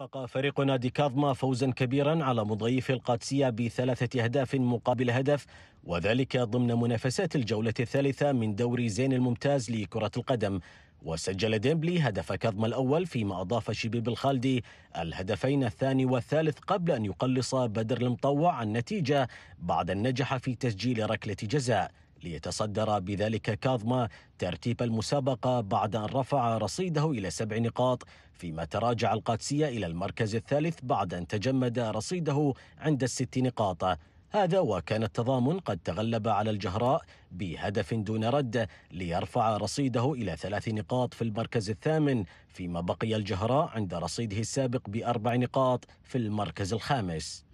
حقق فريق نادي كاظما فوزا كبيرا على مضيف القادسية بثلاثة أهداف مقابل هدف وذلك ضمن منافسات الجولة الثالثة من دوري زين الممتاز لكرة القدم وسجل ديمبلي هدف كاظما الأول فيما أضاف شبيب الخالدي الهدفين الثاني والثالث قبل أن يقلص بدر المطوع النتيجة بعد أن نجح في تسجيل ركلة جزاء ليتصدر بذلك كاظما ترتيب المسابقة بعد أن رفع رصيده إلى سبع نقاط فيما تراجع القادسية إلى المركز الثالث بعد أن تجمد رصيده عند الست نقاط هذا وكان التضامن قد تغلب على الجهراء بهدف دون رد ليرفع رصيده إلى ثلاث نقاط في المركز الثامن فيما بقي الجهراء عند رصيده السابق بأربع نقاط في المركز الخامس